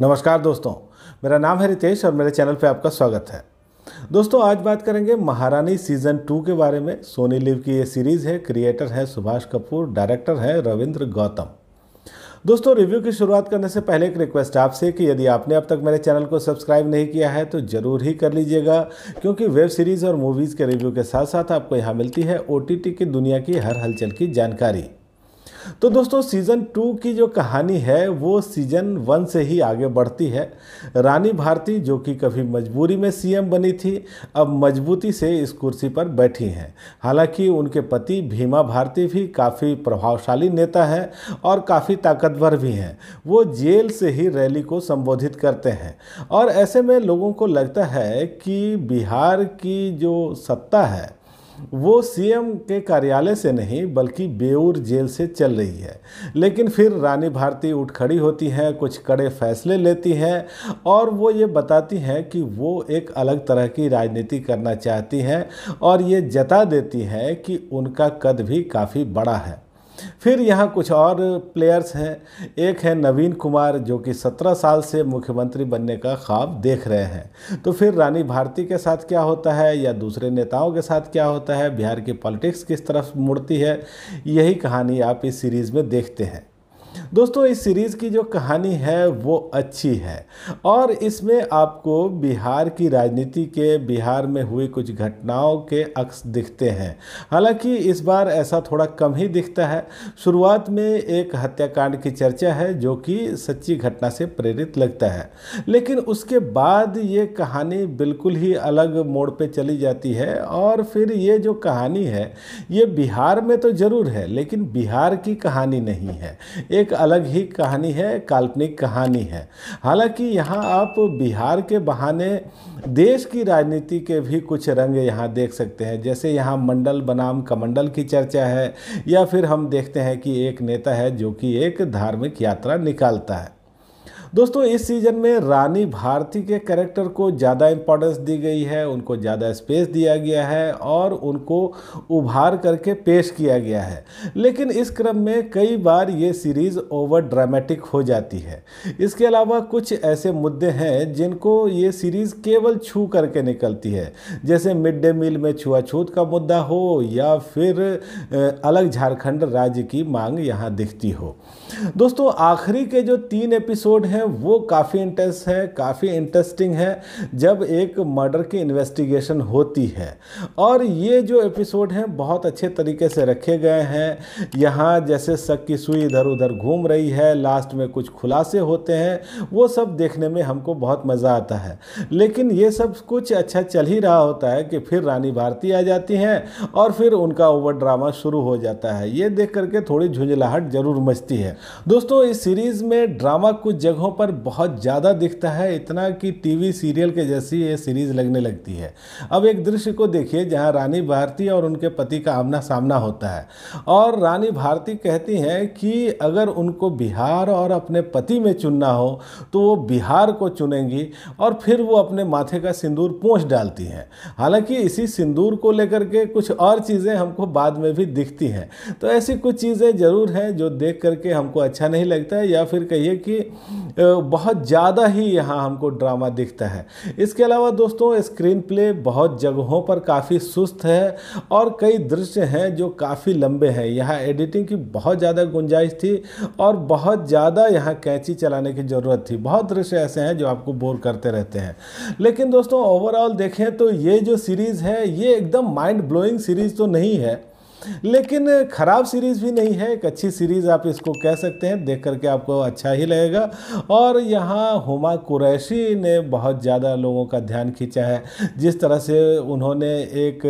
नमस्कार दोस्तों मेरा नाम है रितेश और मेरे चैनल पे आपका स्वागत है दोस्तों आज बात करेंगे महारानी सीजन टू के बारे में सोनी लिव की ये सीरीज़ है क्रिएटर है सुभाष कपूर डायरेक्टर है रविंद्र गौतम दोस्तों रिव्यू की शुरुआत करने से पहले एक रिक्वेस्ट आपसे कि यदि आपने अब तक मेरे चैनल को सब्सक्राइब नहीं किया है तो ज़रूर ही कर लीजिएगा क्योंकि वेब सीरीज़ और मूवीज़ के रिव्यू के साथ साथ आपको यहाँ मिलती है ओ की दुनिया की हर हलचल की जानकारी तो दोस्तों सीज़न टू की जो कहानी है वो सीज़न वन से ही आगे बढ़ती है रानी भारती जो कि कभी मजबूरी में सीएम बनी थी अब मजबूती से इस कुर्सी पर बैठी हैं हालांकि उनके पति भीमा भारती भी काफ़ी प्रभावशाली नेता है और काफ़ी ताकतवर भी हैं वो जेल से ही रैली को संबोधित करते हैं और ऐसे में लोगों को लगता है कि बिहार की जो सत्ता है वो सीएम के कार्यालय से नहीं बल्कि बेऊर जेल से चल रही है लेकिन फिर रानी भारती उठ खड़ी होती हैं कुछ कड़े फैसले लेती हैं और वो ये बताती हैं कि वो एक अलग तरह की राजनीति करना चाहती हैं और ये जता देती हैं कि उनका कद भी काफ़ी बड़ा है फिर यहाँ कुछ और प्लेयर्स हैं एक है नवीन कुमार जो कि सत्रह साल से मुख्यमंत्री बनने का ख्वाब देख रहे हैं तो फिर रानी भारती के साथ क्या होता है या दूसरे नेताओं के साथ क्या होता है बिहार की पॉलिटिक्स किस तरफ मुड़ती है यही कहानी आप इस सीरीज़ में देखते हैं दोस्तों इस सीरीज़ की जो कहानी है वो अच्छी है और इसमें आपको बिहार की राजनीति के बिहार में हुई कुछ घटनाओं के अक्स दिखते हैं हालांकि इस बार ऐसा थोड़ा कम ही दिखता है शुरुआत में एक हत्याकांड की चर्चा है जो कि सच्ची घटना से प्रेरित लगता है लेकिन उसके बाद ये कहानी बिल्कुल ही अलग मोड़ पर चली जाती है और फिर ये जो कहानी है ये बिहार में तो ज़रूर है लेकिन बिहार की कहानी नहीं है एक एक अलग ही कहानी है काल्पनिक कहानी है हालांकि यहाँ आप बिहार के बहाने देश की राजनीति के भी कुछ रंग यहाँ देख सकते हैं जैसे यहाँ मंडल बनाम कमंडल की चर्चा है या फिर हम देखते हैं कि एक नेता है जो कि एक धार्मिक यात्रा निकालता है दोस्तों इस सीजन में रानी भारती के कैरेक्टर को ज़्यादा इम्पोर्टेंस दी गई है उनको ज़्यादा स्पेस दिया गया है और उनको उभार करके पेश किया गया है लेकिन इस क्रम में कई बार ये सीरीज़ ओवर ड्रामेटिक हो जाती है इसके अलावा कुछ ऐसे मुद्दे हैं जिनको ये सीरीज़ केवल छू करके निकलती है जैसे मिड डे मील में छुआछूत का मुद्दा हो या फिर अलग झारखंड राज्य की मांग यहाँ दिखती हो दोस्तों आखिरी के जो तीन एपिसोड हैं हैं वो काफ़ी इंटेंस है काफ़ी इंटरेस्टिंग है जब एक मर्डर की इन्वेस्टिगेशन होती है और ये जो एपिसोड हैं बहुत अच्छे तरीके से रखे गए हैं यहाँ जैसे शक की सुई इधर उधर घूम रही है लास्ट में कुछ खुलासे होते हैं वो सब देखने में हमको बहुत मज़ा आता है लेकिन ये सब कुछ अच्छा चल ही रहा होता है कि फिर रानी भारती आ जाती हैं और फिर उनका ओवर ड्रामा शुरू हो जाता है ये देख करके थोड़ी झुंझलाहट जरूर मचती है दोस्तों इस सीरीज़ में ड्रामा कुछ जगहों पर बहुत ज़्यादा दिखता है इतना कि टीवी सीरियल के जैसी ये सीरीज़ लगने लगती है अब एक दृश्य को देखिए जहाँ रानी भारती और उनके पति का आमना सामना होता है और रानी भारती कहती हैं कि अगर उनको बिहार और अपने पति में चुनना हो तो वो बिहार को चुनेंगी और फिर वो अपने माथे का सिंदूर पोछ डालती हैं हालांकि इसी सिंदूर को लेकर के कुछ और चीज़ें हमको बाद में भी दिखती हैं तो ऐसी कुछ चीज़ें ज़रूर हैं जो देख करके हमको अच्छा नहीं लगता है या फिर कहिए कि बहुत ज़्यादा ही यहाँ हमको ड्रामा दिखता है इसके अलावा दोस्तों स्क्रीन प्ले बहुत जगहों पर काफ़ी सुस्त है और कई दृश्य हैं जो काफ़ी लंबे हैं यहाँ एडिटिंग की बहुत ज़्यादा गुंजाइश थी और बहुत ज़्यादा यहाँ कैंची चलाने की ज़रूरत थी बहुत दृश्य ऐसे हैं जो आपको बोर करते रहते हैं लेकिन दोस्तों ओवरऑल देखें तो ये जो सीरीज़ है ये एकदम माइंड ब्लोइंग सीरीज़ तो नहीं है लेकिन ख़राब सीरीज़ भी नहीं है एक अच्छी सीरीज़ आप इसको कह सकते हैं देख करके आपको अच्छा ही लगेगा और यहाँ हुमा कुरैशी ने बहुत ज़्यादा लोगों का ध्यान खींचा है जिस तरह से उन्होंने एक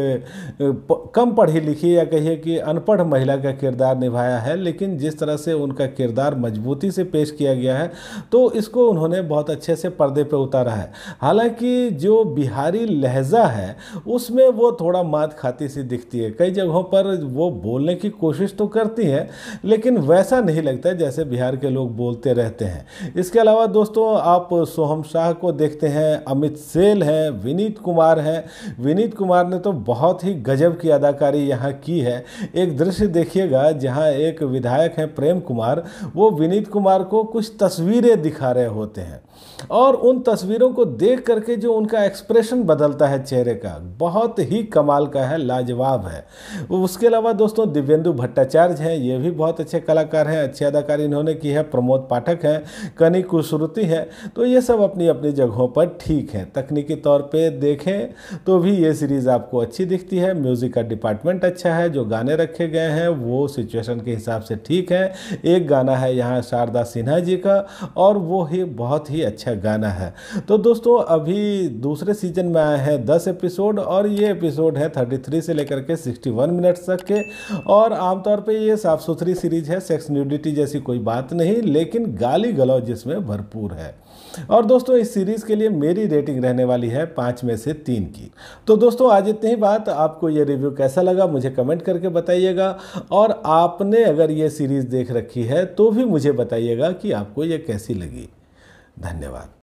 कम पढ़ी लिखी या कहिए कि अनपढ़ महिला का किरदार निभाया है लेकिन जिस तरह से उनका किरदार मजबूती से पेश किया गया है तो इसको उन्होंने बहुत अच्छे से पर्दे पर उतारा है हालांकि जो बिहारी लहजा है उसमें वो थोड़ा मात खाती सी दिखती है कई जगहों पर वो बोलने की कोशिश तो करती हैं लेकिन वैसा नहीं लगता जैसे बिहार के लोग बोलते रहते हैं इसके अलावा दोस्तों आप सोहम शाह को देखते हैं अमित सेल हैं विनीत कुमार हैं विनीत कुमार ने तो बहुत ही गजब की अदाकारी यहाँ की है एक दृश्य देखिएगा जहाँ एक विधायक हैं प्रेम कुमार वो विनीत कुमार को कुछ तस्वीरें दिखा रहे होते हैं और उन तस्वीरों को देख करके जो उनका एक्सप्रेशन बदलता है चेहरे का बहुत ही कमाल का है लाजवाब है उसके अलावा दोस्तों दिव्यन्दु भट्टाचार्य हैं ये भी बहुत अच्छे कलाकार हैं अच्छी अदाकारी इन्होंने की है प्रमोद पाठक हैं कनी कुश्रुति है तो ये सब अपनी अपनी जगहों पर ठीक हैं तकनीकी तौर पे देखें तो भी ये सीरीज़ आपको अच्छी दिखती है म्यूज़िक का डिपार्टमेंट अच्छा है जो गाने रखे गए हैं वो सिचुएशन के हिसाब से ठीक है एक गाना है यहाँ शारदा सिन्हा जी का और वो ही बहुत ही अच्छा गाना है तो दोस्तों अभी दूसरे सीजन में आए हैं दस एपिसोड और ये एपिसोड है थर्टी थ्री से लेकर के सिक्सटी वन मिनट्स तक बैठ के और आमतौर पे ये साफ़ सुथरी सीरीज है सेक्स न्यूडिटी जैसी कोई बात नहीं लेकिन गाली गलौज जिसमें भरपूर है और दोस्तों इस सीरीज़ के लिए मेरी रेटिंग रहने वाली है पांच में से तीन की तो दोस्तों आज इतनी ही बात आपको ये रिव्यू कैसा लगा मुझे कमेंट करके बताइएगा और आपने अगर ये सीरीज़ देख रखी है तो भी मुझे बताइएगा कि आपको ये कैसी लगी धन्यवाद